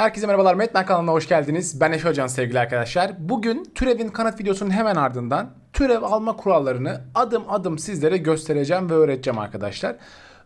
Herkese merhabalar Metmen kanalına hoş geldiniz. Ben Efe Hocan sevgili arkadaşlar. Bugün türevin kanıt videosunun hemen ardından türev alma kurallarını adım adım sizlere göstereceğim ve öğreteceğim arkadaşlar.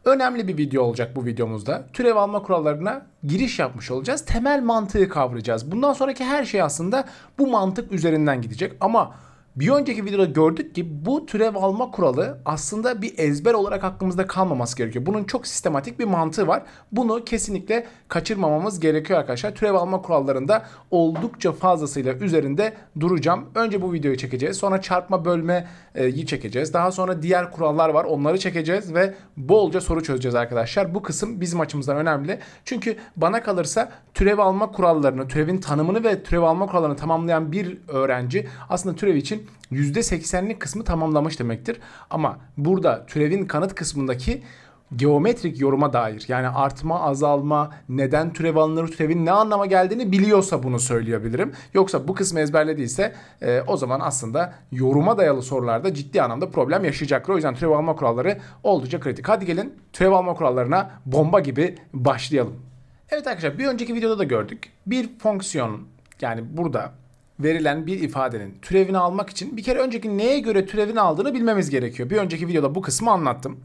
Önemli bir video olacak bu videomuzda. Türev alma kurallarına giriş yapmış olacağız. Temel mantığı kavrayacağız. Bundan sonraki her şey aslında bu mantık üzerinden gidecek ama bir önceki videoda gördük ki bu türev alma kuralı aslında bir ezber olarak aklımızda kalmaması gerekiyor. Bunun çok sistematik bir mantığı var. Bunu kesinlikle kaçırmamamız gerekiyor arkadaşlar. Türev alma kurallarında oldukça fazlasıyla üzerinde duracağım. Önce bu videoyu çekeceğiz. Sonra çarpma bölmeyi e, çekeceğiz. Daha sonra diğer kurallar var. Onları çekeceğiz ve bolca soru çözeceğiz arkadaşlar. Bu kısım bizim açımızdan önemli. Çünkü bana kalırsa türev alma kurallarını, türevin tanımını ve türev alma kurallarını tamamlayan bir öğrenci aslında türev için %80'lik kısmı tamamlamış demektir. Ama burada türevin kanıt kısmındaki geometrik yoruma dair yani artma azalma neden türev alınır türevin ne anlama geldiğini biliyorsa bunu söyleyebilirim. Yoksa bu kısmı ezberlediyse e, o zaman aslında yoruma dayalı sorularda ciddi anlamda problem yaşayacaktır. O yüzden türev alma kuralları oldukça kritik. Hadi gelin türev alma kurallarına bomba gibi başlayalım. Evet arkadaşlar bir önceki videoda da gördük. Bir fonksiyon yani burada verilen bir ifadenin türevini almak için bir kere önceki neye göre türevini aldığını bilmemiz gerekiyor. Bir önceki videoda bu kısmı anlattım.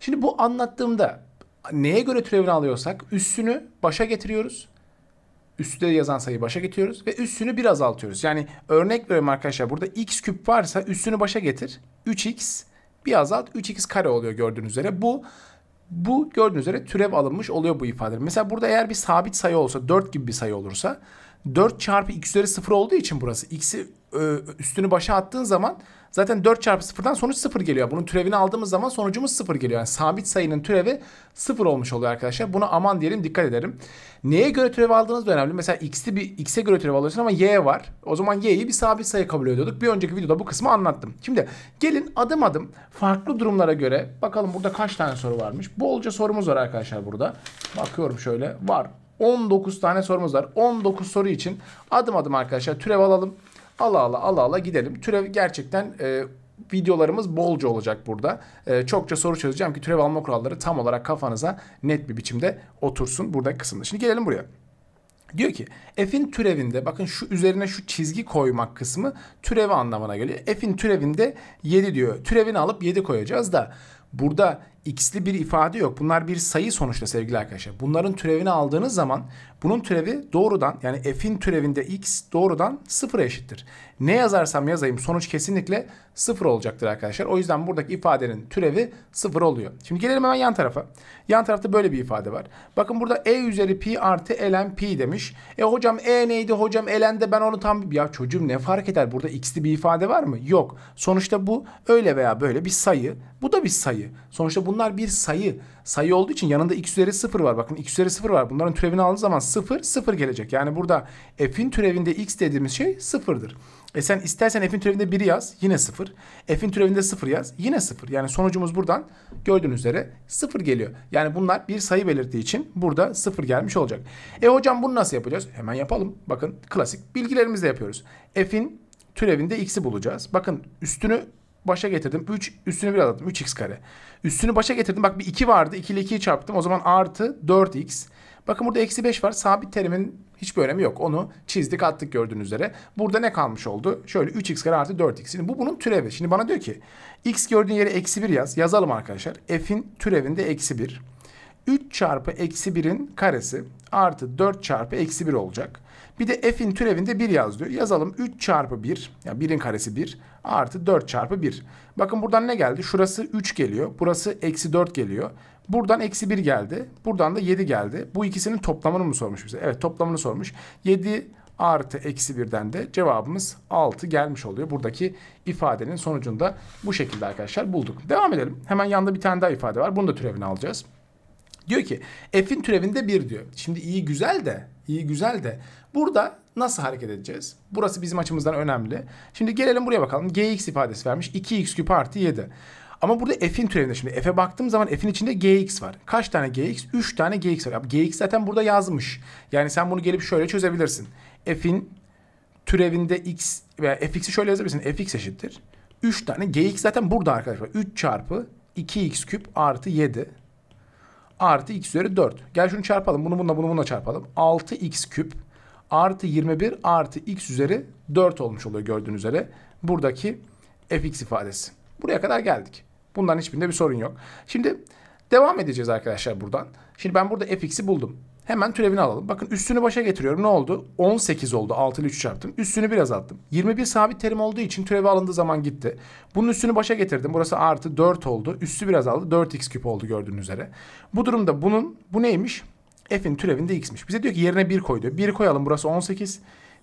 Şimdi bu anlattığımda neye göre türevini alıyorsak üssünü başa getiriyoruz. Üstte yazan sayıyı başa getiriyoruz ve üssünü bir azaltıyoruz. Yani örnek veriyorum arkadaşlar burada x küp varsa üssünü başa getir. 3x bir azalt 3x kare oluyor gördüğünüz üzere. Bu bu gördüğünüz üzere türev alınmış oluyor bu ifade. Mesela burada eğer bir sabit sayı olsa 4 gibi bir sayı olursa 4 çarpı x üzeri 0 olduğu için burası. X'i e, üstünü başa attığın zaman zaten 4 çarpı 0'dan sonuç 0 geliyor. Bunun türevini aldığımız zaman sonucumuz 0 geliyor. Yani sabit sayının türevi 0 olmuş oluyor arkadaşlar. Buna aman diyelim dikkat edelim. Neye göre türev aldığınız da önemli. Mesela x'li bir x'e göre türev alıyorsun ama y var. O zaman y'yi bir sabit sayı kabul ediyorduk. Bir önceki videoda bu kısmı anlattım. Şimdi gelin adım adım farklı durumlara göre bakalım burada kaç tane soru varmış. Bolca sorumuz var arkadaşlar burada. Bakıyorum şöyle var. 19 tane sorumuz var. 19 soru için adım adım arkadaşlar türev alalım. Ala ala ala ala gidelim. Türev gerçekten e, videolarımız bolca olacak burada. E, çokça soru çözeceğim ki türev alma kuralları tam olarak kafanıza net bir biçimde otursun burada kısımda. Şimdi gelelim buraya. Diyor ki f'in türevinde bakın şu üzerine şu çizgi koymak kısmı türevi anlamına geliyor. F'in türevinde 7 diyor. Türevini alıp 7 koyacağız da burada x'li bir ifade yok. Bunlar bir sayı sonuçta sevgili arkadaşlar. Bunların türevini aldığınız zaman bunun türevi doğrudan yani f'in türevinde x doğrudan sıfıra eşittir. Ne yazarsam yazayım sonuç kesinlikle sıfır olacaktır arkadaşlar. O yüzden buradaki ifadenin türevi sıfır oluyor. Şimdi gelelim hemen yan tarafa. Yan tarafta böyle bir ifade var. Bakın burada e üzeri pi artı ln pi demiş. E hocam e neydi hocam ln de ben onu tam... Ya çocuğum ne fark eder burada x'li bir ifade var mı? Yok. Sonuçta bu öyle veya böyle bir sayı. Bu da bir sayı. Sonuçta bunun bunlar bir sayı. Sayı olduğu için yanında x üzeri 0 var. Bakın x üzeri 0 var. Bunların türevini aldığı zaman 0, 0 gelecek. Yani burada f'in türevinde x dediğimiz şey 0'dır. E sen istersen f'in türevinde 1 yaz yine 0. F'in türevinde 0 yaz yine 0. Yani sonucumuz buradan gördüğünüz üzere 0 geliyor. Yani bunlar bir sayı belirttiği için burada 0 gelmiş olacak. E hocam bunu nasıl yapacağız? Hemen yapalım. Bakın klasik bilgilerimizle yapıyoruz. F'in türevinde x'i bulacağız. Bakın üstünü başa getirdim. 3 üstüne bir alattım, 3x kare. Üstünü başa getirdim. Bak bir 2 vardı. 2 ile 2'yi çarptım. O zaman artı 4x. Bakın burada eksi 5 var. Sabit terimin hiçbir önemi yok. Onu çizdik attık gördüğünüz üzere. Burada ne kalmış oldu? Şöyle 3x kare artı 4x. Şimdi bu bunun türevi. Şimdi bana diyor ki x gördüğün yere eksi 1 yaz. Yazalım arkadaşlar. F'in türevinde eksi 1. 3 çarpı eksi 1'in karesi artı 4 çarpı eksi 1 olacak. Bir de f'in türevinde 1 yaz diyor. Yazalım 3 çarpı 1. Yani 1'in karesi 1 artı 4 çarpı 1. Bakın buradan ne geldi? Şurası 3 geliyor. Burası eksi 4 geliyor. Buradan eksi 1 geldi. Buradan da 7 geldi. Bu ikisinin toplamını mı sormuş bize? Evet toplamını sormuş. 7 artı eksi 1'den de cevabımız 6 gelmiş oluyor. Buradaki ifadenin sonucunda bu şekilde arkadaşlar bulduk. Devam edelim. Hemen yanında bir tane daha ifade var. Bunu da türevini alacağız. Diyor ki f'in türevinde 1 diyor. Şimdi iyi güzel de iyi güzel de burada Nasıl hareket edeceğiz? Burası bizim açımızdan önemli. Şimdi gelelim buraya bakalım. Gx ifadesi vermiş. 2x küp artı 7. Ama burada f'in türevinde şimdi f'e baktığım zaman f'in içinde gx var. Kaç tane gx? 3 tane gx var. Abi gx zaten burada yazmış. Yani sen bunu gelip şöyle çözebilirsin. f'in türevinde x veya fx'i şöyle yazabilirsin. fx eşittir. 3 tane gx zaten burada arkadaşlar. 3 çarpı 2x küp artı 7 artı x üzeri 4. Gel şunu çarpalım. Bunu bununla bunu bununla çarpalım. 6x küp artı 21 artı x üzeri 4 olmuş oluyor gördüğünüz üzere. Buradaki fx ifadesi. Buraya kadar geldik. Bundan hiçbirinde bir sorun yok. Şimdi devam edeceğiz arkadaşlar buradan. Şimdi ben burada fx'i buldum. Hemen türevini alalım. Bakın üstünü başa getiriyorum. Ne oldu? 18 oldu. 6 ile 3 çarptım. Üstünü biraz attım. 21 sabit terim olduğu için türevi alındığı zaman gitti. Bunun üstünü başa getirdim. Burası artı 4 oldu. Üstü biraz aldı. 4x küp oldu gördüğünüz üzere. Bu durumda bunun bu neymiş? F'in türevinde x'miş. Bize diyor ki yerine 1 koy diyor. 1 koyalım burası 18.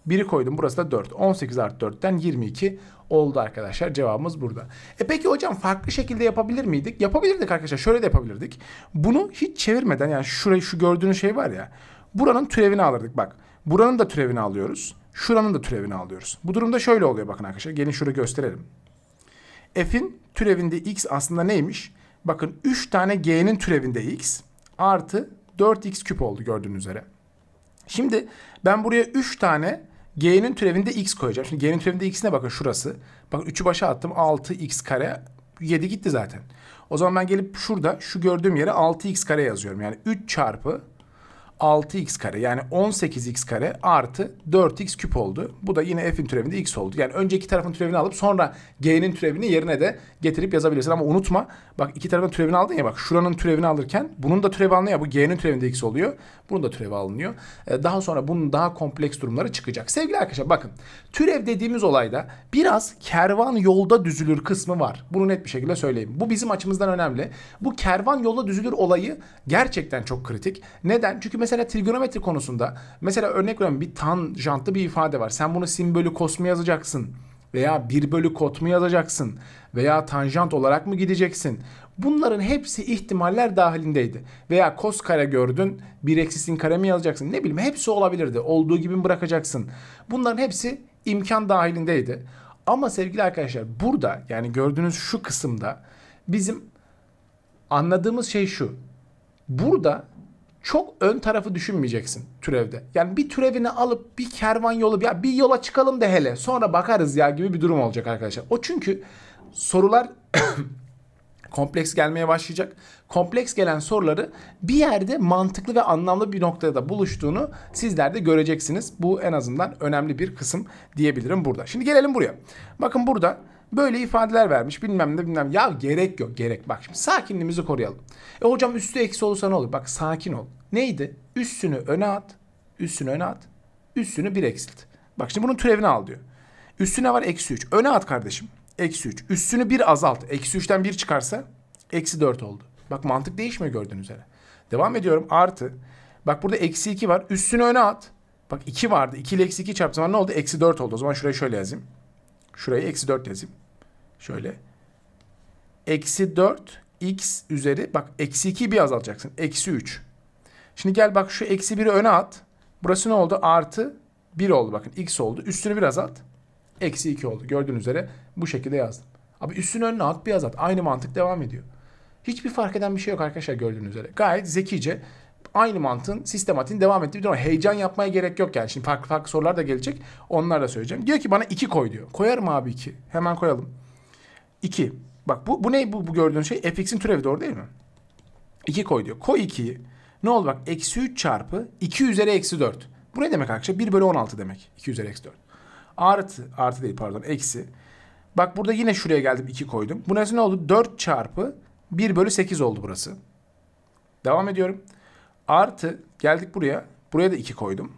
1'i koydum burası da 4. 18 artı 4'ten 22 oldu arkadaşlar. Cevabımız burada. E peki hocam farklı şekilde yapabilir miydik? Yapabilirdik arkadaşlar. Şöyle de yapabilirdik. Bunu hiç çevirmeden yani şurayı şu gördüğünüz şey var ya. Buranın türevini alırdık bak. Buranın da türevini alıyoruz. Şuranın da türevini alıyoruz. Bu durumda şöyle oluyor bakın arkadaşlar. Gelin şurayı gösterelim. F'in türevinde x aslında neymiş? Bakın 3 tane g'nin türevinde x artı 4x küp oldu gördüğünüz üzere. Şimdi ben buraya 3 tane g'nin türevinde x koyacağım. Şimdi g'nin türevinde x'ine bakın şurası. Bakın 3'ü başa attım 6x kare 7 gitti zaten. O zaman ben gelip şurada şu gördüğüm yere 6x kare yazıyorum. Yani 3 çarpı 6x kare yani 18x kare artı 4x küp oldu. Bu da yine f'in türevinde x oldu. Yani önceki tarafın türevini alıp sonra g'nin türevini yerine de getirip yazabilirsin. Ama unutma bak iki tarafın türevini aldın ya bak şuranın türevini alırken bunun da türevi alınıyor. Bu g'nin türevinde x oluyor. Bunun da türevi alınıyor. Ee, daha sonra bunun daha kompleks durumları çıkacak. Sevgili arkadaşlar bakın Türev dediğimiz olayda biraz kervan yolda düzülür kısmı var. Bunu net bir şekilde söyleyeyim. Bu bizim açımızdan önemli. Bu kervan yolda düzülür olayı gerçekten çok kritik. Neden? Çünkü mesela trigonometri konusunda mesela örnek veriyorum bir tanjantlı bir ifade var. Sen bunu sin bölü kos mu yazacaksın? Veya 1 bölü kot mu yazacaksın? Veya tanjant olarak mı gideceksin? Bunların hepsi ihtimaller dahilindeydi. Veya kos kare gördün, bir eksi sin kare mi yazacaksın? Ne bileyim hepsi olabilirdi. Olduğu gibi mi bırakacaksın? Bunların hepsi imkan dahilindeydi. Ama sevgili arkadaşlar burada yani gördüğünüz şu kısımda bizim anladığımız şey şu. Burada çok ön tarafı düşünmeyeceksin türevde. Yani bir türevini alıp bir kervan yolu ya bir yola çıkalım da hele sonra bakarız ya gibi bir durum olacak arkadaşlar. O çünkü sorular kompleks gelmeye başlayacak. Kompleks gelen soruları bir yerde mantıklı ve anlamlı bir noktada buluştuğunu sizler de göreceksiniz. Bu en azından önemli bir kısım diyebilirim burada. Şimdi gelelim buraya. Bakın burada böyle ifadeler vermiş bilmem ne bilmem. Ya gerek yok gerek. Bak şimdi sakinliğimizi koruyalım. E hocam üstü eksi olursa ne olur? Bak sakin ol. Neydi? Üstünü öne at. Üstünü öne at. Üstünü bir eksilt. Bak şimdi bunun türevini al diyor. Üstüne var eksi 3. Öne at kardeşim. Eksi 3. Üssünü bir azalt. Eksi 3'ten bir çıkarsa eksi 4 oldu. Bak mantık değişmiyor gördüğünüz üzere. Devam ediyorum. Artı. Bak burada eksi 2 var. Üssünü öne at. Bak 2 vardı. 2 ile eksi 2 çarptığım zaman ne oldu? Eksi 4 oldu. O zaman şurayı şöyle yazayım. Şurayı eksi 4 yazayım. Şöyle. Eksi 4 x üzeri. Bak eksi 2'yi bir azaltacaksın. Eksi 3. Şimdi gel bak şu eksi 1'i öne at. Burası ne oldu? Artı 1 oldu bakın. X oldu. Üstünü bir azalt. Eksi 2 oldu. Gördüğünüz üzere bu şekilde yazdım. Abi üstün önüne at bir at. Aynı mantık devam ediyor. Hiçbir fark eden bir şey yok arkadaşlar gördüğünüz üzere. Gayet zekice aynı mantığın sistematiğin devam ettiği bir durum. Heyecan yapmaya gerek yok yani. Şimdi farklı farklı sorular da gelecek. onlar da söyleyeceğim. Diyor ki bana 2 koy diyor. Koyarım abi 2. Hemen koyalım. 2. Bak bu, bu ne bu, bu gördüğün şey? fx'in türevi doğru değil mi? 2 koy diyor. Koy 2'yi. Ne oldu bak? Eksi 3 çarpı 2 üzeri eksi 4. Bu ne demek arkadaşlar? 1 bölü 16 demek. 2 üzeri eksi 4. Artı, artı değil pardon eksi. Bak burada yine şuraya geldim 2 koydum. Bu Burası ne oldu? 4 çarpı 1 bölü 8 oldu burası. Devam ediyorum. Artı geldik buraya. Buraya da 2 koydum.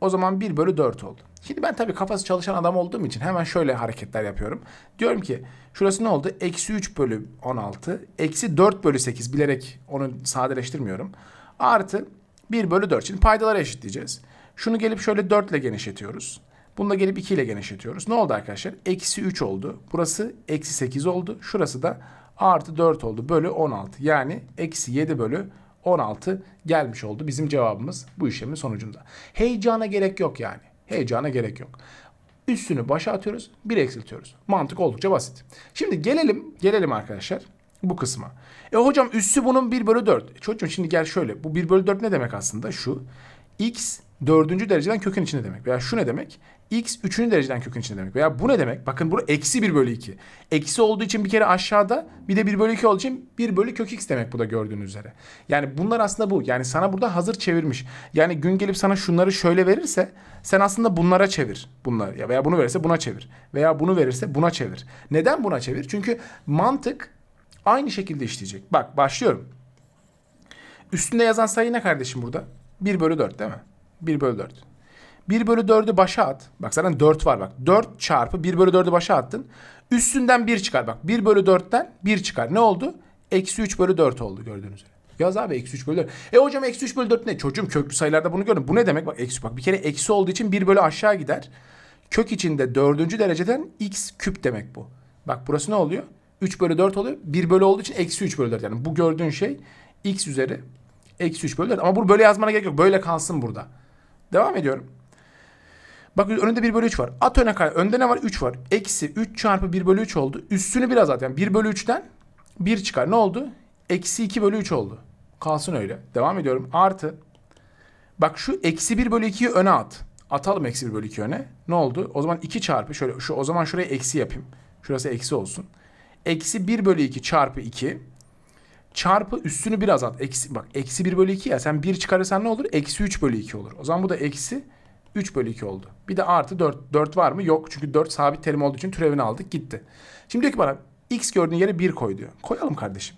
O zaman 1 bölü 4 oldu. Şimdi ben tabii kafası çalışan adam olduğum için hemen şöyle hareketler yapıyorum. Diyorum ki şurası ne oldu? Eksi 3 bölü 16. Eksi 4 bölü 8 bilerek onu sadeleştirmiyorum. Artı 1 bölü 4. Şimdi paydaları eşitleyeceğiz. Şunu gelip şöyle 4 ile genişletiyoruz. Bunu da gelip 2 ile genişletiyoruz. Ne oldu arkadaşlar? Eksi 3 oldu. Burası eksi 8 oldu. Şurası da artı 4 oldu. Bölü 16. Yani eksi 7 bölü 16 gelmiş oldu. Bizim cevabımız bu işlemin sonucunda. Heyecana gerek yok yani. Heyecana gerek yok. Üstünü başa atıyoruz. Bir eksiltiyoruz. Mantık oldukça basit. Şimdi gelelim, gelelim arkadaşlar bu kısma. E hocam üssü bunun 1 bölü 4. E çocuğum şimdi gel şöyle. Bu 1 bölü 4 ne demek aslında? Şu. X dördüncü dereceden kökün içinde demek. Veya şu ne demek? x üçüncü dereceden kökün içinde demek. Veya bu ne demek? Bakın burada eksi 1 bölü 2. Eksi olduğu için bir kere aşağıda bir de 1 bölü 2 olduğu için 1 bölü kök x demek bu da gördüğünüz üzere. Yani bunlar aslında bu. Yani sana burada hazır çevirmiş. Yani gün gelip sana şunları şöyle verirse sen aslında bunlara çevir. Bunlar ya veya bunu verirse buna çevir. Veya bunu verirse buna çevir. Neden buna çevir? Çünkü mantık aynı şekilde işleyecek. Bak başlıyorum. Üstünde yazan sayı ne kardeşim burada? 1 bölü 4 değil mi? 1 bölü 4. 1 bölü 4'ü başa at. Bak zaten 4 var bak. 4 çarpı 1 bölü 4'ü başa attın. Üstünden 1 çıkar bak. 1 bölü 4'ten 1 çıkar. Ne oldu? Eksi 3 bölü 4 oldu gördüğünüz üzere. Yaz abi eksi 3 bölü 4. E hocam eksi 3 bölü 4 ne? Çocuğum köklü sayılarda bunu gördüm. Bu ne demek? Bak eksi bak. Bir kere eksi olduğu için 1 bölü aşağı gider. Kök içinde 4. dereceden x küp demek bu. Bak burası ne oluyor? 3 bölü 4 oluyor. 1 bölü olduğu için eksi 3 bölü 4. Yani bu gördüğün şey x üzeri eksi 3 bölü 4. Ama bunu böyle yazmana gerek yok. Böyle kalsın burada. Devam ediyorum. Bak önünde 1 bölü 3 var. At öne kay. Önde ne var? 3 var. Eksi 3 çarpı 1 bölü 3 oldu. Üstünü biraz at. Yani 1 bölü 3'ten 1 çıkar. Ne oldu? Eksi 2 bölü 3 oldu. Kalsın öyle. Devam ediyorum. Artı. Bak şu eksi 1 bölü 2'yi öne at. Atalım eksi 1 bölü 2 öne. Ne oldu? O zaman 2 çarpı. Şöyle şu, o zaman şuraya eksi yapayım. Şurası eksi olsun. Eksi 1 bölü 2 çarpı 2. Çarpı üstünü biraz at. Eksi, bak eksi 1 bölü 2 ya. Sen 1 çıkarırsan ne olur? Eksi 3 bölü 2 olur. O zaman bu da eksi 3 bölü 2 oldu. Bir de artı 4. 4 var mı? Yok. Çünkü 4 sabit terim olduğu için türevini aldık gitti. Şimdi diyor ki bana x gördüğün yere 1 koy diyor. Koyalım kardeşim.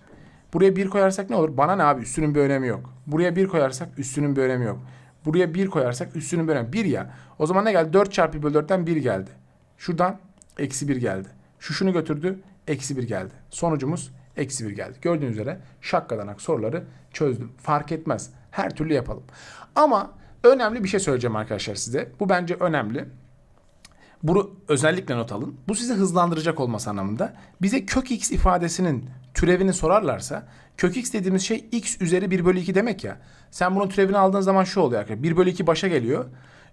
Buraya 1 koyarsak ne olur? Bana ne abi? Üstünün bir önemi yok. Buraya 1 koyarsak üstünün bir önemi yok. Buraya 1 koyarsak üstünün bir önemi 1 ya. O zaman ne geldi? 4 çarpı bölü 4'ten 1 geldi. Şuradan eksi 1 geldi. Şu şunu götürdü. Eksi 1 geldi. Sonucumuz eksi 1 geldi. Gördüğünüz üzere şakkadanak soruları çözdüm. Fark etmez. Her türlü yapalım. Ama Önemli bir şey söyleyeceğim arkadaşlar size. Bu bence önemli. Bunu özellikle not alın. Bu sizi hızlandıracak olması anlamında. Bize kök x ifadesinin türevini sorarlarsa kök x dediğimiz şey x üzeri 1 bölü 2 demek ya. Sen bunun türevini aldığın zaman şu oluyor arkadaşlar. 1 bölü 2 başa geliyor.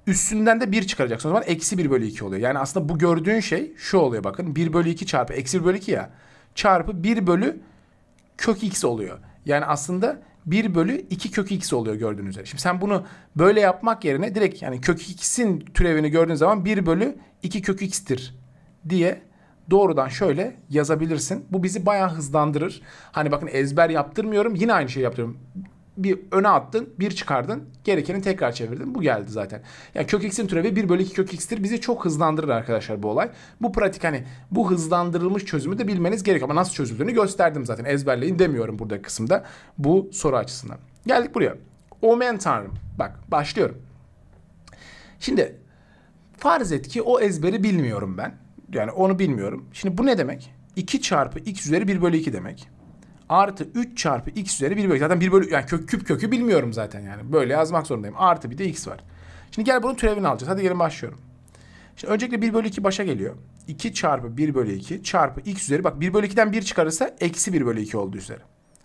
Üstünden de 1 çıkaracaksın. O zaman eksi 1 bölü 2 oluyor. Yani aslında bu gördüğün şey şu oluyor bakın. 1 bölü 2 çarpı eksi 1 bölü 2 ya. Çarpı 1 bölü kök x oluyor. Yani aslında 1 bölü 2 kök x oluyor gördüğünüz üzere. Şimdi sen bunu böyle yapmak yerine direkt yani kök x'in türevini gördüğün zaman 1 bölü 2 kök x'tir diye doğrudan şöyle yazabilirsin. Bu bizi bayağı hızlandırır. Hani bakın ezber yaptırmıyorum. Yine aynı şeyi yaptırıyorum bir öne attın, bir çıkardın, gerekeni tekrar çevirdin. Bu geldi zaten. Yani kök x'in türevi 1 bölü 2 kök x'tir. Bizi çok hızlandırır arkadaşlar bu olay. Bu pratik hani bu hızlandırılmış çözümü de bilmeniz gerekiyor. Ama nasıl çözüldüğünü gösterdim zaten. Ezberleyin demiyorum burada kısımda. Bu soru açısından. Geldik buraya. Omen tanrım. Bak başlıyorum. Şimdi farz et ki o ezberi bilmiyorum ben. Yani onu bilmiyorum. Şimdi bu ne demek? 2 çarpı x üzeri 1 bölü 2 demek artı 3 çarpı x üzeri 1 bölü. Zaten 1 bölü yani kök, küp kökü bilmiyorum zaten yani. Böyle yazmak zorundayım. Artı bir de x var. Şimdi gel bunun türevini alacağız. Hadi gelin başlıyorum. Şimdi öncelikle 1 bölü 2 başa geliyor. 2 çarpı 1 bölü 2 çarpı x üzeri. Bak 1 bölü 2'den 1 çıkarırsa eksi 1 bölü 2 oldu üzeri.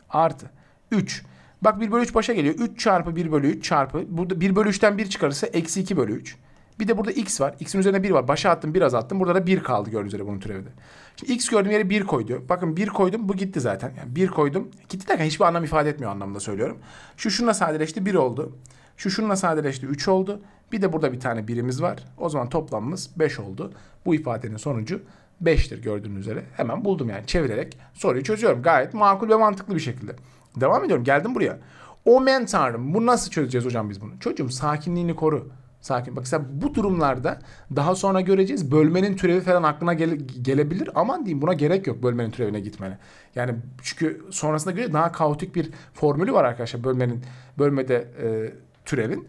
Artı 3. Bak 1 bölü 3 başa geliyor. 3 çarpı 1 bölü 3 çarpı. Burada 1 bölü 3'ten 1 çıkarırsa eksi 2 bölü 3. Bir de burada x var. X'in üzerine 1 var. Başa attım biraz attım. Burada da 1 kaldı gördüğünüz üzere bunun türevinde. Şimdi x gördüğüm yere 1 koy Bakın 1 koydum bu gitti zaten. Yani 1 koydum. Gitti derken hiçbir anlam ifade etmiyor anlamında söylüyorum. Şu şununla sadeleşti 1 oldu. Şu şununla sadeleşti 3 oldu. Bir de burada bir tane birimiz var. O zaman toplamımız 5 oldu. Bu ifadenin sonucu 5'tir gördüğünüz üzere. Hemen buldum yani çevirerek soruyu çözüyorum. Gayet makul ve mantıklı bir şekilde. Devam ediyorum geldim buraya. O men tanrım bu nasıl çözeceğiz hocam biz bunu? Çocuğum sakinliğini koru. Sakin. Bak sen bu durumlarda daha sonra göreceğiz. Bölmenin türevi falan aklına gele, gelebilir. Aman diyeyim buna gerek yok bölmenin türevine gitmene. Yani çünkü sonrasında göre daha kaotik bir formülü var arkadaşlar bölmenin bölmede e, türevin.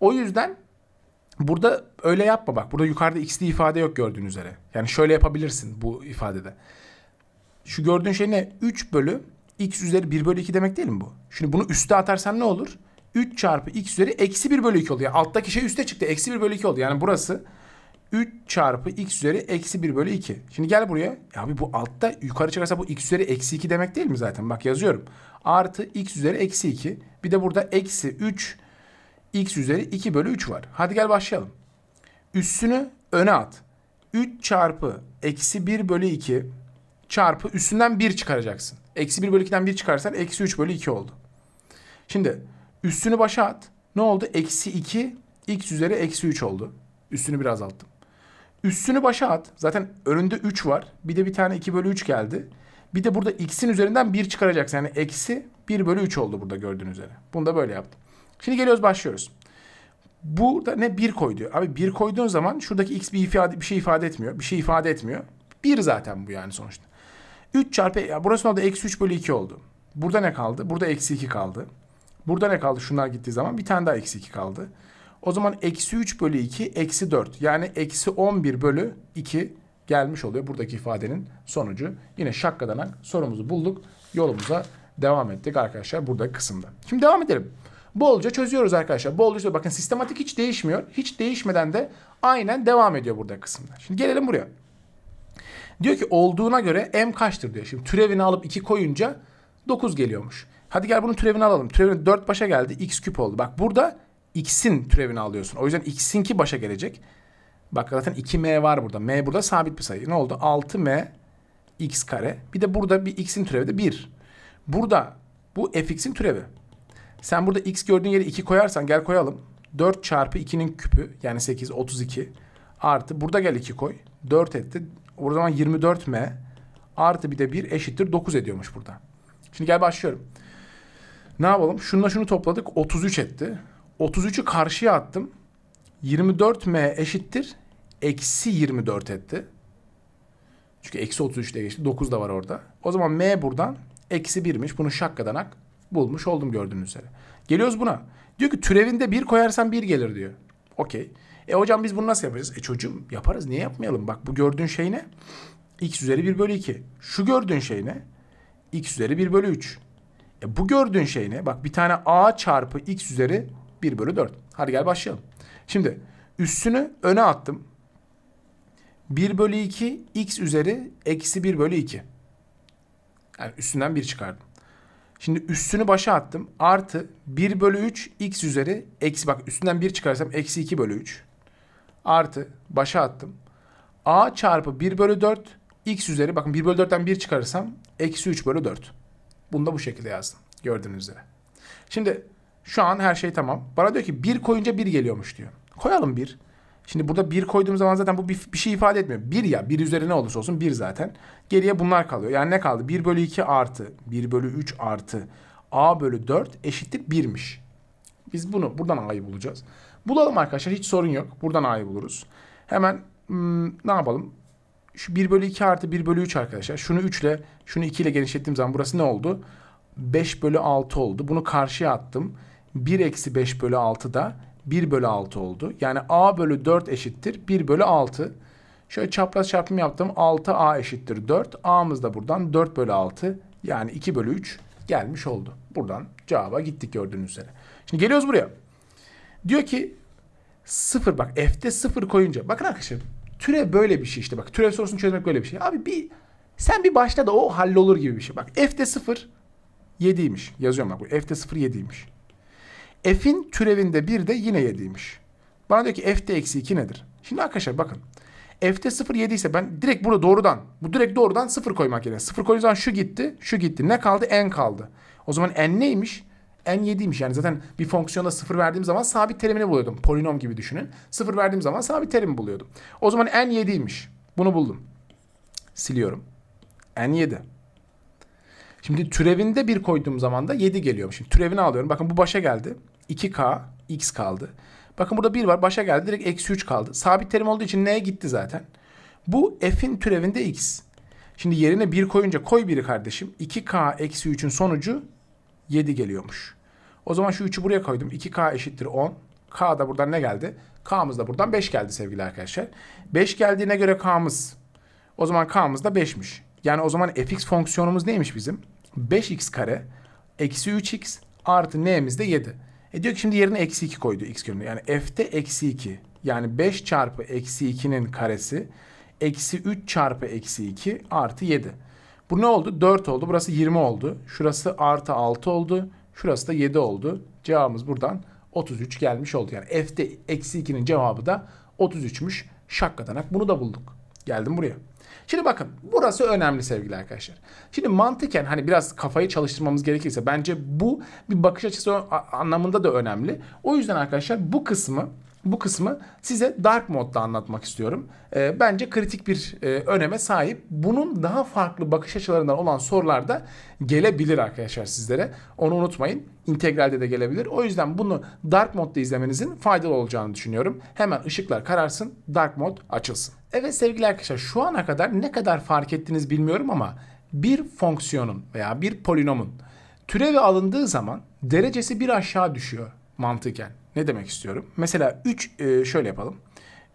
O yüzden burada öyle yapma bak. Burada yukarıda x'li ifade yok gördüğün üzere. Yani şöyle yapabilirsin bu ifadede. Şu gördüğün şey ne? 3 bölü x üzeri 1 bölü 2 demek değil mi bu? Şimdi bunu üste atarsan ne olur? 3 çarpı x üzeri eksi 1 bölü 2 oluyor. alttaki şey üste çıktı. Eksi 1 bölü 2 oldu. Yani burası 3 çarpı x üzeri eksi 1 bölü 2. Şimdi gel buraya. Ya abi bu altta yukarı çıkarsa bu x üzeri eksi 2 demek değil mi zaten? Bak yazıyorum. Artı x üzeri eksi 2. Bir de burada eksi 3 x üzeri 2 bölü 3 var. Hadi gel başlayalım. Üssünü öne at. 3 çarpı eksi 1 bölü 2 çarpı üstünden 1 çıkaracaksın. Eksi 1 bölü 2'den 1 çıkarsan eksi 3 bölü 2 oldu. Şimdi Üstünü başa at. Ne oldu? Eksi 2 x üzeri eksi 3 oldu. Üstünü biraz azalttım. Üstünü başa at. Zaten önünde 3 var. Bir de bir tane 2 bölü 3 geldi. Bir de burada x'in üzerinden 1 çıkaracaksın. Yani eksi 1 bölü 3 oldu burada gördüğünüz üzere. Bunu da böyle yaptım. Şimdi geliyoruz başlıyoruz. Burada ne 1 koy diyor. Abi 1 koyduğun zaman şuradaki x bir, ifade, bir şey ifade etmiyor. Bir şey ifade etmiyor. 1 zaten bu yani sonuçta. 3 çarpı ya burası ne oldu? Eksi 3 bölü 2 oldu. Burada ne kaldı? Burada eksi 2 kaldı. Burada ne kaldı? Şunlar gittiği zaman bir tane daha eksi 2 kaldı. O zaman eksi 3 bölü 2 eksi 4. Yani eksi 11 bölü 2 gelmiş oluyor buradaki ifadenin sonucu. Yine şakkadanak sorumuzu bulduk. Yolumuza devam ettik arkadaşlar buradaki kısımda. Şimdi devam edelim. Bolca çözüyoruz arkadaşlar. Bolca çözüyoruz. Bakın sistematik hiç değişmiyor. Hiç değişmeden de aynen devam ediyor burada kısımda. Şimdi gelelim buraya. Diyor ki olduğuna göre m kaçtır diyor. Şimdi türevini alıp 2 koyunca 9 geliyormuş. Hadi gel bunun türevini alalım. Türevini 4 başa geldi. X küp oldu. Bak burada x'in türevini alıyorsun. O yüzden x'in x'inki başa gelecek. Bak zaten 2m var burada. m burada sabit bir sayı. Ne oldu? 6m x kare. Bir de burada bir x'in türevi de 1. Burada bu fx'in türevi. Sen burada x gördüğün yere 2 koyarsan gel koyalım. 4 çarpı 2'nin küpü yani 8 32 artı burada gel 2 koy. 4 etti. O zaman 24m artı bir de 1 eşittir 9 ediyormuş burada. Şimdi gel başlıyorum. Ne yapalım? Şununla şunu topladık. 33 etti. 33'ü karşıya attım. 24m eşittir. Eksi 24 etti. Çünkü eksi 33 diye geçti. 9 da var orada. O zaman m buradan eksi 1'miş. Bunu şakkadanak bulmuş oldum gördüğünüz üzere. Geliyoruz buna. Diyor ki türevinde 1 koyarsan 1 gelir diyor. Okey. E hocam biz bunu nasıl yapacağız? E çocuğum yaparız. Niye yapmayalım? Bak bu gördüğün şey ne? x üzeri 1 bölü 2. Şu gördüğün şey ne? x üzeri 1 bölü 3. E bu gördüğün şey ne? Bak bir tane a çarpı x üzeri 1 bölü 4. Hadi gel başlayalım. Şimdi üstünü öne attım. 1 bölü 2 x üzeri eksi 1 bölü 2. Yani üstünden 1 çıkardım. Şimdi üstünü başa attım. Artı 1 bölü 3 x üzeri eksi bak üstünden 1 çıkarsam eksi 2 bölü 3. Artı başa attım. a çarpı 1 bölü 4 x üzeri bakın 1 bölü 4'ten 1 çıkarırsam eksi 3 bölü 4. Bunu da bu şekilde yazdım. Gördüğünüz üzere. Şimdi şu an her şey tamam. Bana diyor ki bir koyunca bir geliyormuş diyor. Koyalım bir. Şimdi burada bir koyduğum zaman zaten bu bir, bir şey ifade etmiyor. Bir ya bir üzerine olursa olsun bir zaten. Geriye bunlar kalıyor. Yani ne kaldı? 1 bölü 2 artı 1 bölü 3 artı a bölü 4 eşittir 1'miş. Biz bunu buradan a'yı bulacağız. Bulalım arkadaşlar hiç sorun yok. Buradan a'yı buluruz. Hemen hmm, ne yapalım? Şu 1 bölü 2 artı 1 bölü 3 arkadaşlar. Şunu 3 ile şunu 2 ile genişlettiğim zaman burası ne oldu? 5 bölü 6 oldu. Bunu karşıya attım. 1 eksi 5 bölü 6 da 1 bölü 6 oldu. Yani a bölü 4 eşittir 1 bölü 6. Şöyle çapraz çarpım yaptım. 6a eşittir 4. a'mız da buradan 4 bölü 6 yani 2 bölü 3 gelmiş oldu. Buradan cevaba gittik gördüğünüz üzere. Şimdi geliyoruz buraya. Diyor ki 0 bak F'de 0 koyunca. Bakın arkadaşlar Türev böyle bir şey işte bak. Türev sorusunu çözmek böyle bir şey. Abi bir sen bir başta da o hallolur gibi bir şey. Bak f'de 0 7'ymiş. Yazıyorum bak bu. F'de 0 7'ymiş. F'in türevinde 1 de yine 7'ymiş. Bana diyor ki f'de eksi 2 nedir? Şimdi arkadaşlar bakın. F'de 0 7 ise ben direkt burada doğrudan. Bu direkt doğrudan 0 koymak yerine. 0 koyduğum zaman şu gitti. Şu gitti. Ne kaldı? N kaldı. O zaman n neymiş? n7'ymiş yani zaten bir fonksiyona sıfır verdiğim zaman sabit terimini buluyordum. Polinom gibi düşünün. Sıfır verdiğim zaman sabit terimi buluyordum. O zaman n7'ymiş. Bunu buldum. Siliyorum. n7. Şimdi türevinde bir koyduğum zaman da 7 geliyormuş Şimdi türevini alıyorum. Bakın bu başa geldi. 2k x kaldı. Bakın burada 1 var. Başa geldi. Direkt eksi 3 kaldı. Sabit terim olduğu için n'ye gitti zaten. Bu f'in türevinde x. Şimdi yerine 1 koyunca koy 1'i kardeşim. 2k eksi 3'ün sonucu 7 geliyormuş. O zaman şu 3'ü buraya koydum. 2K eşittir 10. K da buradan ne geldi? K'mız da buradan 5 geldi sevgili arkadaşlar. 5 geldiğine göre K'mız. O zaman K'mız da 5'miş. Yani o zaman fx fonksiyonumuz neymiş bizim? 5x kare eksi 3x artı n'miz de 7. E diyor ki şimdi yerine eksi 2 koydu x yönünde. Yani f'te eksi 2. Yani 5 çarpı eksi 2'nin karesi eksi 3 çarpı eksi 2 artı 7. Bu ne oldu? 4 oldu. Burası 20 oldu. Şurası artı 6 oldu. Şurası da 7 oldu. Cevabımız buradan 33 gelmiş oldu. Yani F'de eksi 2'nin cevabı da 33'müş. Şakkadanak bunu da bulduk. Geldim buraya. Şimdi bakın burası önemli sevgili arkadaşlar. Şimdi mantıken hani biraz kafayı çalıştırmamız gerekirse bence bu bir bakış açısı anlamında da önemli. O yüzden arkadaşlar bu kısmı bu kısmı size dark modda anlatmak istiyorum. E, bence kritik bir e, öneme sahip. Bunun daha farklı bakış açılarından olan sorular da gelebilir arkadaşlar sizlere. Onu unutmayın. İntegralde de gelebilir. O yüzden bunu dark modda izlemenizin faydalı olacağını düşünüyorum. Hemen ışıklar kararsın, dark mod açılsın. Evet sevgili arkadaşlar şu ana kadar ne kadar fark ettiniz bilmiyorum ama bir fonksiyonun veya bir polinomun türevi alındığı zaman derecesi bir aşağı düşüyor mantıken. Ne demek istiyorum? Mesela 3 e, şöyle yapalım.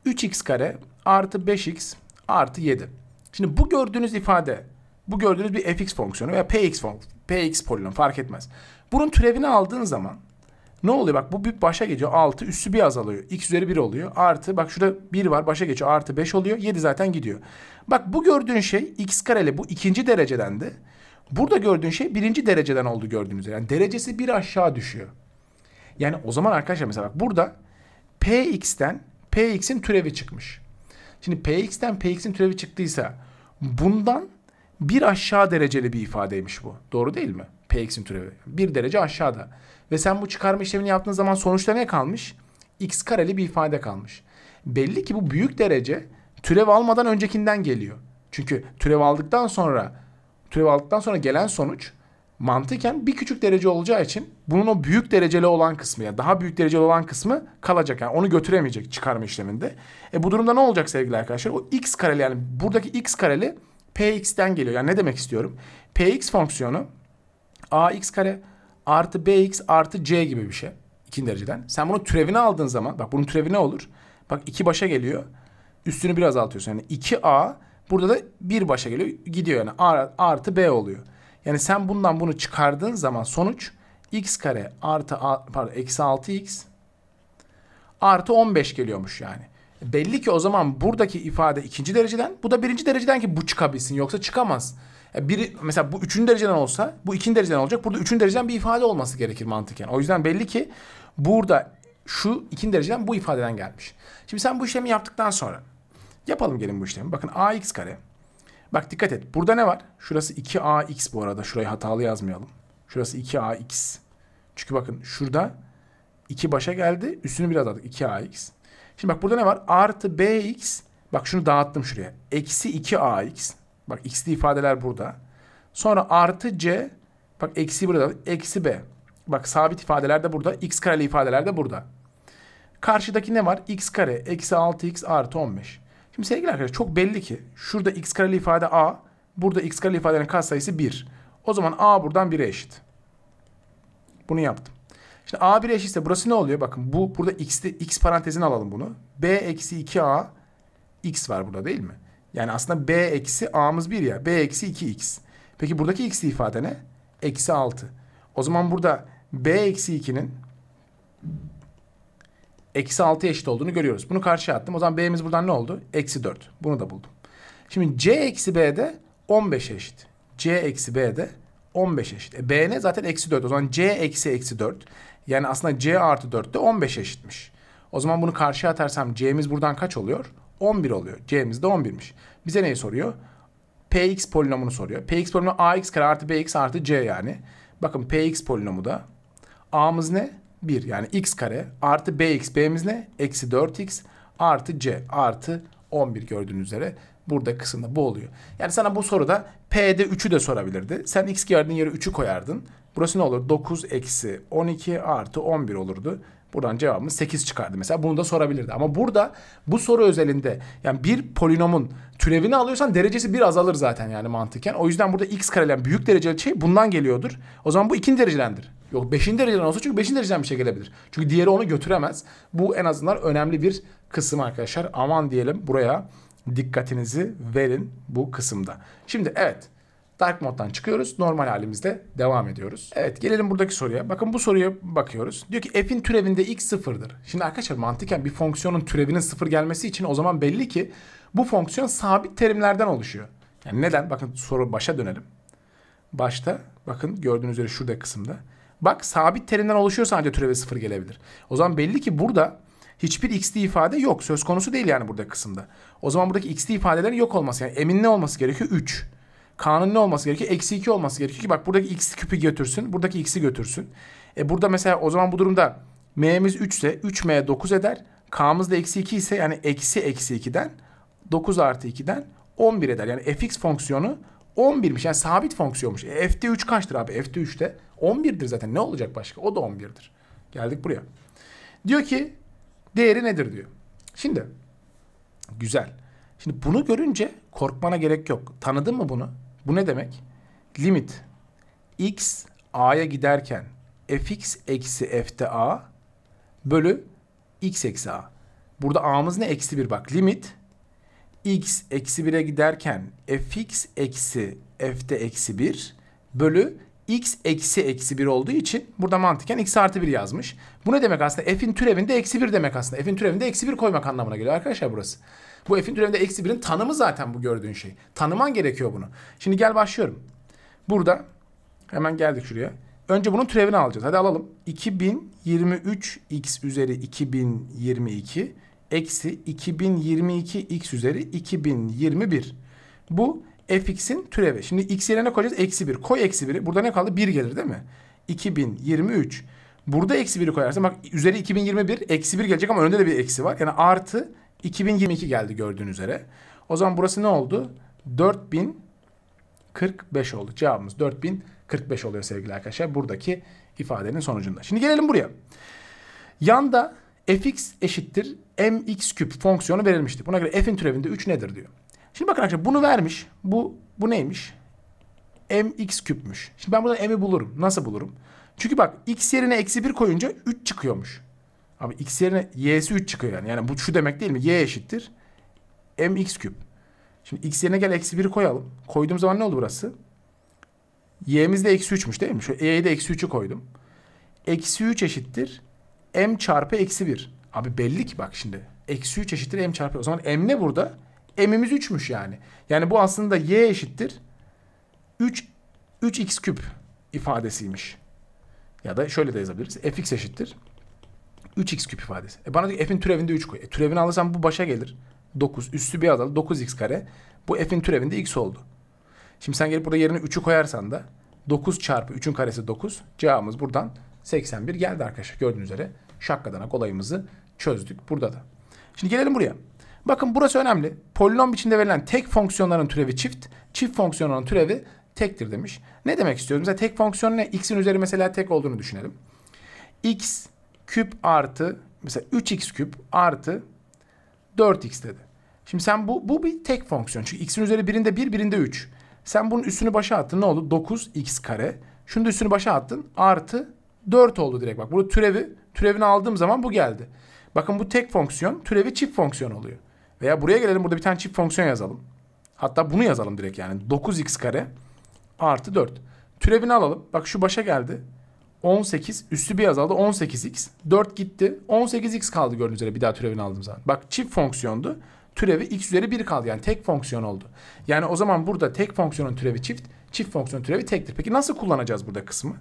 3x kare artı 5x artı 7. Şimdi bu gördüğünüz ifade bu gördüğünüz bir fx fonksiyonu veya px fon px polinom fark etmez. Bunun türevini aldığın zaman ne oluyor? Bak bu bir başa geçiyor. 6 üssü bir azalıyor. x üzeri 1 oluyor. Artı bak şurada 1 var başa geçiyor. Artı 5 oluyor. 7 zaten gidiyor. Bak bu gördüğün şey x kareli bu ikinci derecedendi Burada gördüğün şey birinci dereceden oldu gördüğünüz. Yani derecesi bir aşağı düşüyor. Yani o zaman arkadaşlar mesela bak burada px'ten px'in türevi çıkmış. Şimdi px'ten px'in türevi çıktıysa bundan bir aşağı dereceli bir ifadeymiş bu. Doğru değil mi? px'in türevi. Bir derece aşağıda. Ve sen bu çıkarma işlemini yaptığın zaman sonuçta ne kalmış? x kareli bir ifade kalmış. Belli ki bu büyük derece türev almadan öncekinden geliyor. Çünkü türev aldıktan sonra türev aldıktan sonra gelen sonuç mantıken bir küçük derece olacağı için bunun o büyük dereceli olan kısmı yani daha büyük dereceli olan kısmı kalacak. Yani onu götüremeyecek çıkarma işleminde. E bu durumda ne olacak sevgili arkadaşlar? O x kareli yani buradaki x kareli px'ten geliyor. Yani ne demek istiyorum? px fonksiyonu ax kare artı bx artı c gibi bir şey. ikinci dereceden. Sen bunu türevini aldığın zaman bak bunun türevi ne olur? Bak iki başa geliyor. Üstünü biraz azaltıyorsun. Yani 2a burada da bir başa geliyor. Gidiyor yani a artı b oluyor. Yani sen bundan bunu çıkardığın zaman sonuç x kare artı pardon eksi 6x artı 15 geliyormuş yani. Belli ki o zaman buradaki ifade ikinci dereceden bu da birinci dereceden ki bu çıkabilsin yoksa çıkamaz. Biri, mesela bu üçüncü dereceden olsa bu ikinci dereceden olacak. Burada üçüncü dereceden bir ifade olması gerekir mantıken. O yüzden belli ki burada şu ikinci dereceden bu ifadeden gelmiş. Şimdi sen bu işlemi yaptıktan sonra yapalım gelin bu işlemi. Bakın ax kare. Bak dikkat et. Burada ne var? Şurası 2ax bu arada. Şurayı hatalı yazmayalım. Şurası 2ax. Çünkü bakın şurada 2 başa geldi. Üstünü biraz aldık. 2ax. Şimdi bak burada ne var? Artı bx. Bak şunu dağıttım şuraya. Eksi 2ax. Bak x'li ifadeler burada. Sonra artı c. Bak eksi burada. Eksi b. Bak sabit ifadeler de burada. X kareli ifadeler de burada. Karşıdaki ne var? X kare. Eksi 6x artı 15. Şimdi sevgili arkadaşlar çok belli ki. Şurada x kareli ifade a. Burada x kareli ifadenin katsayısı 1. O zaman a buradan 1'e eşit. Bunu yaptım. Şimdi a1 eşitse burası ne oluyor? Bakın bu burada x'de x parantezine alalım bunu. b eksi 2a x var burada değil mi? Yani aslında b eksi a'mız 1 ya. b eksi 2x. Peki buradaki x'li ifade ne? Eksi 6. O zaman burada b eksi 2'nin eksi 6 eşit olduğunu görüyoruz. Bunu karşıya attım. O zaman b'miz buradan ne oldu? Eksi 4. Bunu da buldum. Şimdi c eksi b'de 15 eşit. c eksi b'de 15 eşit. E, B ne? Zaten eksi 4. O zaman C eksi eksi 4. Yani aslında C artı 4 de 15 eşitmiş. O zaman bunu karşıya atarsam C'miz buradan kaç oluyor? 11 oluyor. C'miz de 11'miş. Bize neyi soruyor? Px polinomunu soruyor. Px polinomu ax kare artı bx artı c yani. Bakın px polinomu da a'mız ne? 1 yani x kare artı bx b'miz ne? Eksi 4x artı c artı 11 gördüğünüz üzere burada kısımda bu oluyor. Yani sana bu soruda P'de 3'ü de sorabilirdi. Sen x gördüğün yere 3'ü koyardın. Burası ne olur? 9 eksi 12 artı 11 olurdu. Buradan cevabımız 8 çıkardı mesela. Bunu da sorabilirdi. Ama burada bu soru özelinde yani bir polinomun türevini alıyorsan derecesi bir azalır zaten yani mantıken. O yüzden burada x karelen büyük dereceli şey bundan geliyordur. O zaman bu ikinci derecelendir. Yok beşinci dereceden olsa çünkü beşinci dereceden bir şey gelebilir. Çünkü diğeri onu götüremez. Bu en azından önemli bir kısım arkadaşlar. Aman diyelim buraya dikkatinizi verin bu kısımda. Şimdi evet Dark moddan çıkıyoruz. Normal halimizde devam ediyoruz. Evet gelelim buradaki soruya. Bakın bu soruya bakıyoruz. Diyor ki f'in türevinde x sıfırdır. Şimdi arkadaşlar mantıken bir fonksiyonun türevinin sıfır gelmesi için o zaman belli ki bu fonksiyon sabit terimlerden oluşuyor. Yani neden? Bakın soru başa dönelim. Başta bakın gördüğünüz üzere şurada kısımda. Bak sabit terimden oluşuyorsa ancak türeve sıfır gelebilir. O zaman belli ki burada hiçbir x'li ifade yok. Söz konusu değil yani burada kısımda. O zaman buradaki x'li ifadelerin yok olması yani emin ne olması gerekiyor? 3. K'nın ne olması gerekiyor? Eksi 2 olması gerekiyor ki bak buradaki x küpü götürsün. Buradaki x'i götürsün. E burada mesela o zaman bu durumda m'miz 3 ise 3m 9 eder. K'mız da eksi 2 ise yani eksi eksi 2'den 9 artı 2'den 11 eder. Yani fx fonksiyonu 11'miş. Yani sabit fonksiyonmuş. E, f'de 3 kaçtır abi? F'de 3'te 11'dir zaten. Ne olacak başka? O da 11'dir. Geldik buraya. Diyor ki değeri nedir diyor. Şimdi güzel. Şimdi bunu görünce korkmana gerek yok. Tanıdın mı bunu? Bu ne demek? Limit x a'ya giderken fx eksi f'te a bölü x eksi a. Burada a'mız ne? Eksi 1 bak. Limit x eksi 1'e giderken fx eksi f'te eksi 1 bölü x eksi eksi 1 olduğu için burada mantıken x artı 1 yazmış. Bu ne demek aslında? F'in türevinde eksi 1 demek aslında. F'in türevinde eksi 1 koymak anlamına geliyor arkadaşlar burası. Bu f'in türevinde eksi 1'in tanımı zaten bu gördüğün şey. Tanıman gerekiyor bunu. Şimdi gel başlıyorum. Burada hemen geldik şuraya. Önce bunun türevini alacağız. Hadi alalım. 2023 x üzeri 2022 eksi 2022 x üzeri 2021. Bu fx'in türevi. Şimdi x yerine koyacağız eksi 1. Koy eksi 1'i. Burada ne kaldı? 1 gelir değil mi? 2023. Burada eksi 1'i koyarsan bak üzeri 2021 eksi 1 gelecek ama önde de bir eksi var. Yani artı 2022 geldi gördüğün üzere. O zaman burası ne oldu? 4045 oldu. Cevabımız 4045 oluyor sevgili arkadaşlar. Buradaki ifadenin sonucunda. Şimdi gelelim buraya. Yanda fx eşittir mx küp fonksiyonu verilmişti. Buna göre f'in türevinde 3 nedir diyor. Şimdi bakın arkadaşlar bunu vermiş. Bu bu neymiş? mx küpmüş. Şimdi ben buradan m'i bulurum. Nasıl bulurum? Çünkü bak x yerine eksi 1 koyunca 3 çıkıyormuş. Abi x yerine y'si 3 çıkıyor yani. Yani bu şu demek değil mi? y eşittir. mx küp. Şimdi x yerine gel eksi 1 koyalım. Koyduğum zaman ne oldu burası? y'miz de eksi 3'müş değil mi? Şu y'ye de eksi 3'ü koydum. Eksi 3 eşittir. m çarpı eksi 1. Abi belli ki bak şimdi. Eksi 3 eşittir m çarpı. O zaman m ne burada? M'imiz 3'müş yani. Yani bu aslında y eşittir 3 3x küp ifadesiymiş. Ya da şöyle de yazabiliriz. fx eşittir 3x küp ifadesi. E bana diyor f'in türevinde 3 koy. E türevini alırsam bu başa gelir. 9 üstü bir azalı 9x kare. Bu f'in türevinde x oldu. Şimdi sen gelip burada yerine 3'ü koyarsan da 9 çarpı 3'ün karesi 9. Cevabımız buradan 81 geldi arkadaşlar. Gördüğünüz üzere şakkadanak olayımızı çözdük burada da. Şimdi gelelim buraya. Bakın burası önemli. Polinom biçimde verilen tek fonksiyonların türevi çift, çift fonksiyonların türevi tektir demiş. Ne demek istiyorum? Mesela tek fonksiyon ne? X'in üzeri mesela tek olduğunu düşünelim. X küp artı mesela 3x küp artı 4x dedi. Şimdi sen bu, bu bir tek fonksiyon. Çünkü x'in üzeri birinde 1, bir, birinde 3. Sen bunun üstünü başa attın ne oldu? 9x kare. Şunu da üstünü başa attın artı 4 oldu direkt. Bak burada türevi, türevini aldığım zaman bu geldi. Bakın bu tek fonksiyon, türevi çift fonksiyon oluyor. Veya buraya gelelim burada bir tane çift fonksiyon yazalım. Hatta bunu yazalım direkt yani. 9x kare artı 4. Türevini alalım. Bak şu başa geldi. 18 üstü bir azaldı 18x. 4 gitti. 18x kaldı gördüğünüz üzere bir daha türevini aldım zaten. Bak çift fonksiyondu. Türevi x üzeri 1 kaldı yani tek fonksiyon oldu. Yani o zaman burada tek fonksiyonun türevi çift Çift fonksiyon türevi tektir. Peki nasıl kullanacağız burada kısmı?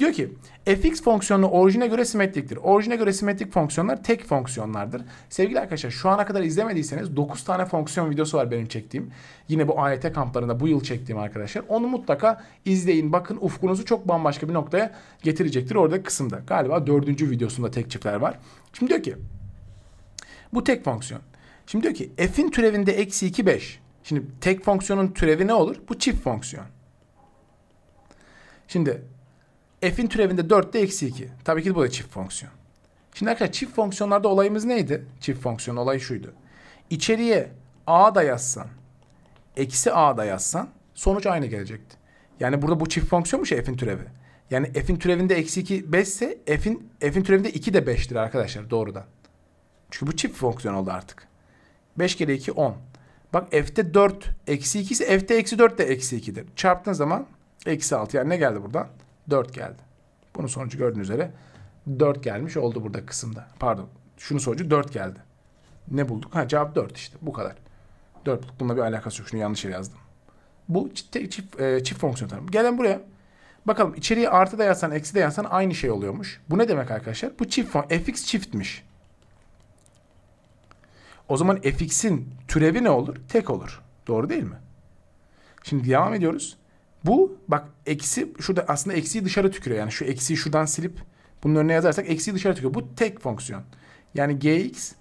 Diyor ki fx fonksiyonu orijine göre simetriktir. Orijine göre simetrik fonksiyonlar tek fonksiyonlardır. Sevgili arkadaşlar şu ana kadar izlemediyseniz 9 tane fonksiyon videosu var benim çektiğim. Yine bu AYT kamplarında bu yıl çektiğim arkadaşlar. Onu mutlaka izleyin. Bakın ufkunuzu çok bambaşka bir noktaya getirecektir orada kısımda. Galiba 4. videosunda tek çiftler var. Şimdi diyor ki bu tek fonksiyon. Şimdi diyor ki f'in türevinde eksi 2 5. Şimdi tek fonksiyonun türevi ne olur? Bu çift fonksiyon. Şimdi f'in türevinde 4 de eksi 2. Tabii ki bu da çift fonksiyon. Şimdi arkadaşlar çift fonksiyonlarda olayımız neydi? Çift fonksiyon olay şuydu. İçeriye a da yazsan, eksi a da yazsan sonuç aynı gelecekti. Yani burada bu çift fonksiyon mu şey f'in türevi. Yani f'in türevinde eksi 2 5 ise f'in f'in türevinde 2 de 5'tir arkadaşlar doğrudan. Çünkü bu çift fonksiyon oldu artık. 5 kere 2 10. Bak f'te 4 eksi 2 ise f'te eksi 4 de eksi 2'dir. Çarptığın zaman Eksi 6 yani ne geldi buradan? 4 geldi. Bunun sonucu gördüğünüz üzere 4 gelmiş oldu burada kısımda. Pardon. Şunun sonucu 4 geldi. Ne bulduk? Ha cevap 4 işte. Bu kadar. 4 bulduk. Bununla bir alakası yok. Şunu yanlış yere yazdım. Bu çift, çift, e, çift fonksiyon tanımı. Gelen buraya. Bakalım içeriye artı da yazsan eksi de yazsan aynı şey oluyormuş. Bu ne demek arkadaşlar? Bu çift fon. fx çiftmiş. O zaman fx'in türevi ne olur? Tek olur. Doğru değil mi? Şimdi devam ediyoruz. Bu bak eksi şurada aslında eksiyi dışarı tükürüyor. Yani şu eksiyi şuradan silip bunun önüne yazarsak eksiyi dışarı tükürüyor. Bu tek fonksiyon. Yani gx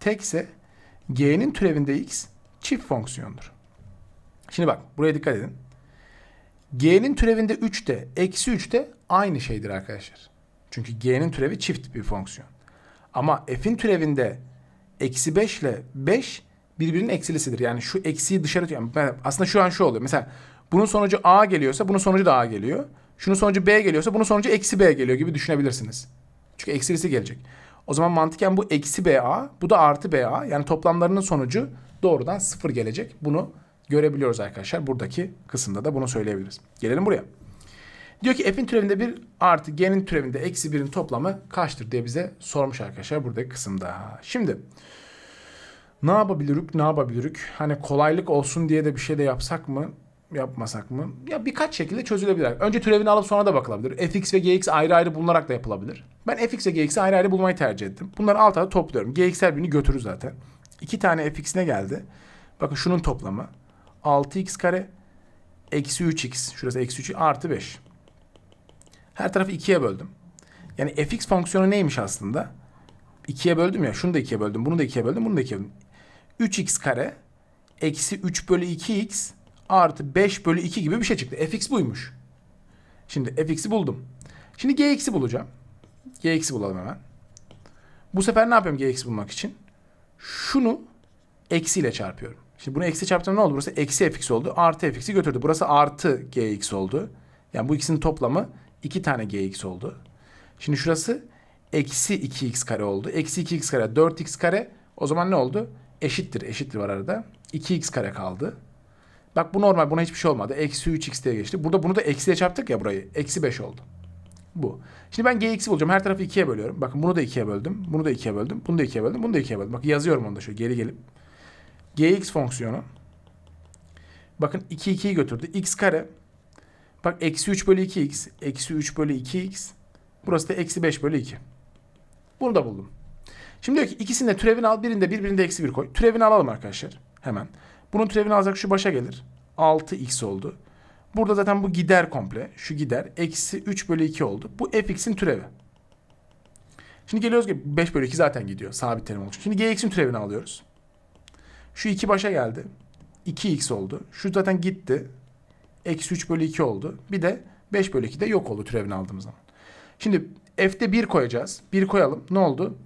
tekse g'nin türevinde x çift fonksiyondur. Şimdi bak buraya dikkat edin. G'nin türevinde 3 de eksi 3 de aynı şeydir arkadaşlar. Çünkü G'nin türevi çift bir fonksiyon. Ama F'in türevinde eksi 5 ile 5 birbirinin eksilisidir. Yani şu eksiyi dışarı yani aslında şu an şu oluyor. Mesela bunun sonucu A geliyorsa bunun sonucu da A geliyor. Şunun sonucu B geliyorsa bunun sonucu eksi B geliyor gibi düşünebilirsiniz. Çünkü eksilisi gelecek. O zaman mantıken bu eksi BA, bu da artı BA. Yani toplamlarının sonucu doğrudan sıfır gelecek. Bunu görebiliyoruz arkadaşlar. Buradaki kısımda da bunu söyleyebiliriz. Gelelim buraya. Diyor ki f'in türevinde 1 artı g'nin türevinde eksi 1'in toplamı kaçtır diye bize sormuş arkadaşlar buradaki kısımda. Şimdi ne yapabilirük ne yapabilirük? Hani kolaylık olsun diye de bir şey de yapsak mı? yapmasak mı? Ya birkaç şekilde çözülebilir. Önce türevini alıp sonra da bakılabilir. fx ve gx ayrı ayrı bulunarak da yapılabilir. Ben fx ve gx'i ayrı ayrı bulmayı tercih ettim. Bunları alt alta topluyorum. gx her birini götürür zaten. İki tane fx ne geldi? Bakın şunun toplamı. 6x kare eksi 3x. Şurası eksi 3 artı 5. Her tarafı 2'ye böldüm. Yani fx fonksiyonu neymiş aslında? 2'ye böldüm ya. Şunu da 2'ye böldüm. Bunu da 2'ye böldüm. Bunu da 2'ye böldüm. 3x kare eksi 3 bölü 2x artı 5 bölü 2 gibi bir şey çıktı. fx buymuş. Şimdi fx'i buldum. Şimdi gx'i bulacağım. gx'i bulalım hemen. Bu sefer ne yapıyorum gx bulmak için? Şunu eksiyle çarpıyorum. Şimdi bunu eksi çarptım ne oldu? Burası eksi fx oldu. Artı fx'i götürdü. Burası artı gx oldu. Yani bu ikisinin toplamı 2 tane gx oldu. Şimdi şurası eksi 2x kare oldu. Eksi 2x kare 4x kare o zaman ne oldu? Eşittir. Eşittir var arada. 2x kare kaldı. Bak bu normal buna hiçbir şey olmadı. Eksi 3x diye geçti. Burada bunu da eksiye çarptık ya burayı. Eksi 5 oldu. Bu. Şimdi ben gx'i bulacağım. Her tarafı 2'ye bölüyorum. Bakın bunu da 2'ye böldüm. Bunu da 2'ye böldüm. Bunu da 2'ye böldüm. Bunu da 2'ye böldüm. Bak yazıyorum onu da şöyle geri gelip. gx fonksiyonu. Bakın 2 2'yi götürdü. x kare. Bak eksi 3 bölü 2x. Eksi 3 bölü 2x. Burası da eksi 5 bölü 2. Bunu da buldum. Şimdi diyor ki ikisinde de türevini al. Birinde birbirinde eksi 1 koy. Türevini alalım arkadaşlar. Hemen. Bunun türevini alacak şu başa gelir. 6x oldu. Burada zaten bu gider komple. Şu gider. Eksi 3 bölü 2 oldu. Bu fx'in türevi. Şimdi geliyoruz ki 5 bölü 2 zaten gidiyor. Sabit terim olmuş. Şimdi gx'in türevini alıyoruz. Şu 2 başa geldi. 2x oldu. Şu zaten gitti. Eksi 3 bölü 2 oldu. Bir de 5 bölü 2 de yok oldu türevini aldığımız zaman. Şimdi f'de 1 koyacağız. 1 koyalım. Ne oldu?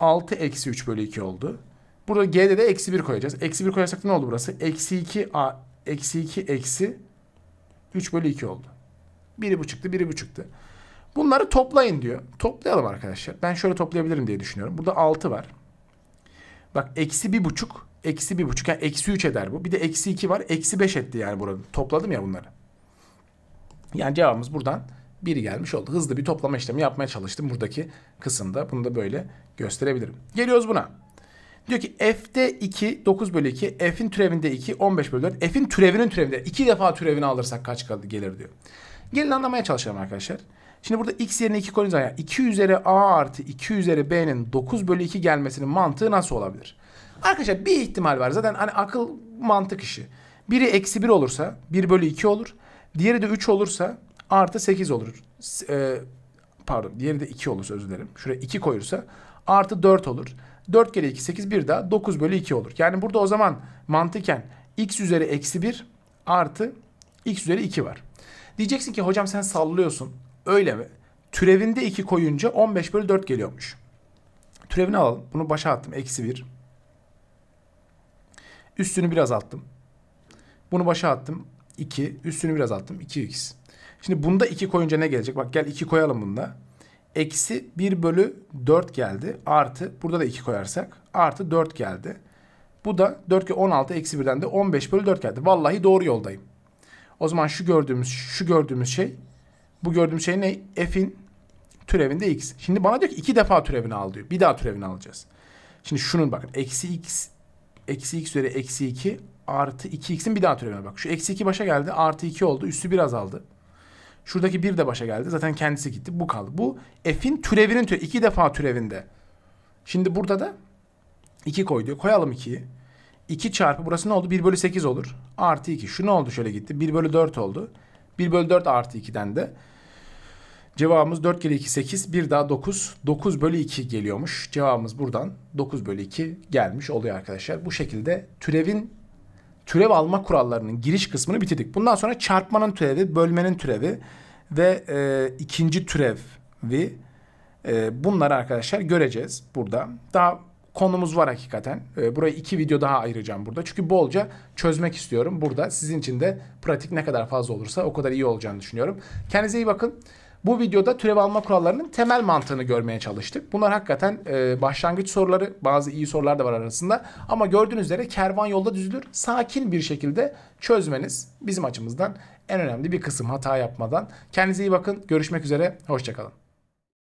6 eksi 3 bölü 2 oldu. Burada G'de de eksi 1 koyacağız. Eksi 1 koyarsak ne oldu burası? Eksi 2 A eksi 2 eksi 3 bölü 2 oldu. Biri bu çıktı, biri bu çıktı. Bunları toplayın diyor. Toplayalım arkadaşlar. Ben şöyle toplayabilirim diye düşünüyorum. Burada 6 var. Bak eksi 1 buçuk, eksi 1 buçuk. Yani eksi 3 eder bu. Bir de eksi 2 var. Eksi 5 etti yani burada. Topladım ya bunları. Yani cevabımız buradan 1 gelmiş oldu. Hızlı bir toplama işlemi yapmaya çalıştım buradaki kısımda. Bunu da böyle gösterebilirim. Geliyoruz buna. Diyor ki f'de 2 9 bölü 2 f'in türevinde 2 15 bölü 4 f'in türevinin türevinde 2 defa türevini alırsak kaç gelir diyor. Gelin anlamaya çalışalım arkadaşlar. Şimdi burada x yerine 2 koyunca ya, 2 üzeri a artı 2 üzeri b'nin 9 bölü 2 gelmesinin mantığı nasıl olabilir? Arkadaşlar bir ihtimal var. Zaten hani akıl mantık işi. Biri eksi 1 olursa 1 bölü 2 olur. Diğeri de 3 olursa artı 8 olur. Ee, pardon diğeri de 2 olursa özür dilerim. Şuraya 2 koyursa artı 4 olur. 4 kere 2 8 bir daha 9 bölü 2 olur. Yani burada o zaman mantıken x üzeri eksi 1 artı x üzeri 2 var. Diyeceksin ki hocam sen sallıyorsun. Öyle mi? Türevinde 2 koyunca 15 bölü 4 geliyormuş. Türevini alalım. Bunu başa attım. Eksi 1. Üstünü biraz attım. Bunu başa attım. 2. Üstünü biraz attım. 2x. Şimdi bunda 2 koyunca ne gelecek? Bak gel 2 koyalım bunda eksi 1 bölü 4 geldi. Artı burada da 2 koyarsak artı 4 geldi. Bu da 4 kere 16 eksi 1'den de 15 bölü 4 geldi. Vallahi doğru yoldayım. O zaman şu gördüğümüz şu gördüğümüz şey bu gördüğümüz şey ne? F'in türevinde x. Şimdi bana diyor ki iki defa türevini al diyor. Bir daha türevini alacağız. Şimdi şunun bakın eksi x eksi x üzeri eksi 2 artı 2x'in bir daha türevine bak. Şu eksi 2 başa geldi artı 2 oldu. Üstü biraz azaldı Şuradaki bir de başa geldi. Zaten kendisi gitti. Bu kaldı. Bu f'in türevinin türevi. iki defa türevinde. Şimdi burada da 2 koy diyor. Koyalım 2'yi. 2 çarpı burası ne oldu? 1 bölü 8 olur. Artı 2. Şu ne oldu? Şöyle gitti. 1 bölü 4 oldu. 1 bölü 4 artı 2'den de. Cevabımız 4 kere 2 8. Bir daha 9. 9 bölü 2 geliyormuş. Cevabımız buradan 9 bölü 2 gelmiş oluyor arkadaşlar. Bu şekilde türevin türev alma kurallarının giriş kısmını bitirdik. Bundan sonra çarpmanın türevi, bölmenin türevi ve e, ikinci türevi e, bunları arkadaşlar göreceğiz burada. Daha konumuz var hakikaten. E, burayı iki video daha ayıracağım burada. Çünkü bolca çözmek istiyorum burada. Sizin için de pratik ne kadar fazla olursa o kadar iyi olacağını düşünüyorum. Kendinize iyi bakın. Bu videoda türev alma kurallarının temel mantığını görmeye çalıştık. Bunlar hakikaten e, başlangıç soruları. Bazı iyi sorular da var arasında. Ama gördüğünüz üzere kervan yolda düzülür. Sakin bir şekilde çözmeniz bizim açımızdan en önemli bir kısım hata yapmadan. Kendinize iyi bakın. Görüşmek üzere. Hoşçakalın.